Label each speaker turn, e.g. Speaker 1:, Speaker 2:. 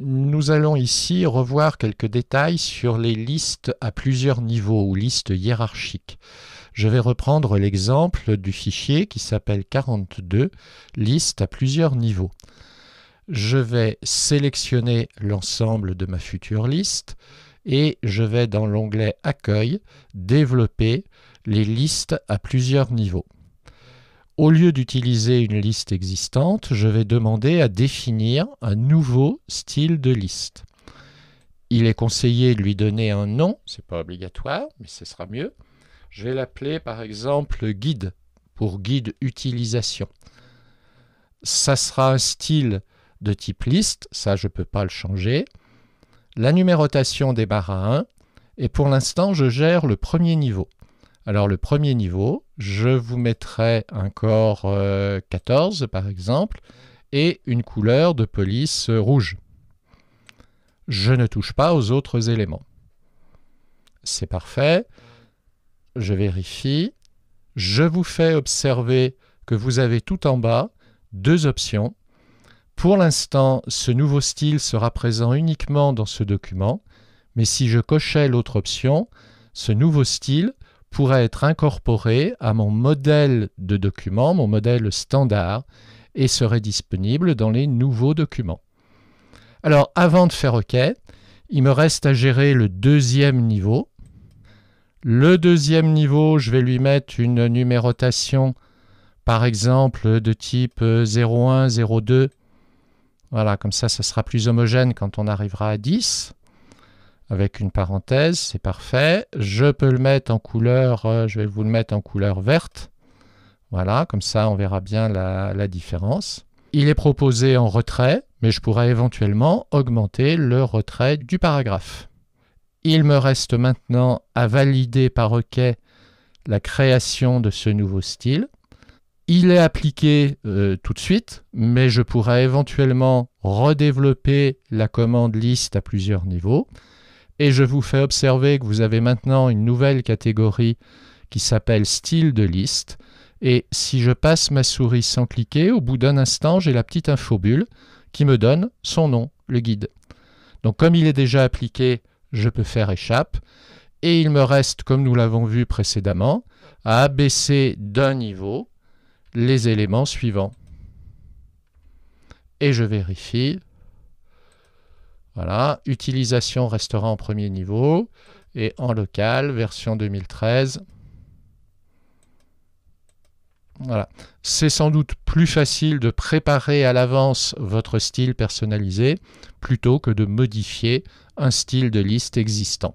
Speaker 1: Nous allons ici revoir quelques détails sur les listes à plusieurs niveaux ou listes hiérarchiques. Je vais reprendre l'exemple du fichier qui s'appelle 42, listes à plusieurs niveaux. Je vais sélectionner l'ensemble de ma future liste et je vais dans l'onglet Accueil développer les listes à plusieurs niveaux au lieu d'utiliser une liste existante, je vais demander à définir un nouveau style de liste. Il est conseillé de lui donner un nom, c'est pas obligatoire, mais ce sera mieux. Je vais l'appeler par exemple guide pour guide utilisation. Ça sera un style de type liste, ça je ne peux pas le changer. La numérotation barres à 1 et pour l'instant je gère le premier niveau. Alors le premier niveau, je vous mettrai un corps 14 euh, par exemple et une couleur de police rouge. Je ne touche pas aux autres éléments. C'est parfait. Je vérifie. Je vous fais observer que vous avez tout en bas deux options. Pour l'instant, ce nouveau style sera présent uniquement dans ce document, mais si je cochais l'autre option, ce nouveau style pourrait être incorporé à mon modèle de document, mon modèle standard, et serait disponible dans les nouveaux documents. Alors avant de faire OK, il me reste à gérer le deuxième niveau. Le deuxième niveau, je vais lui mettre une numérotation, par exemple, de type 01, euh, 02. Voilà, comme ça, ça sera plus homogène quand on arrivera à 10 avec une parenthèse, c'est parfait. Je peux le mettre en couleur, euh, je vais vous le mettre en couleur verte. Voilà, comme ça on verra bien la, différence. Il est proposé en retrait, mais je pourrais éventuellement augmenter le retrait du paragraphe. Il me reste maintenant à valider par OK la création de ce nouveau style. Il est appliqué euh, tout de suite, mais je pourrais éventuellement redévelopper la commande liste à plusieurs niveaux. Et je vous fais observer que vous avez maintenant une nouvelle catégorie qui s'appelle style de liste. Et si je passe ma souris sans cliquer, au bout d'un instant, j'ai la petite infobulle qui me donne son nom, le guide. Donc comme il est déjà appliqué, je peux faire échappe. Et il me reste, comme nous l'avons vu précédemment, à abaisser d'un niveau les éléments suivants. Et je vérifie, voilà, utilisation restera en premier niveau et en local, version 2013. Voilà. C'est sans doute plus facile de préparer à l'avance votre style personnalisé plutôt que de modifier un style de liste existant.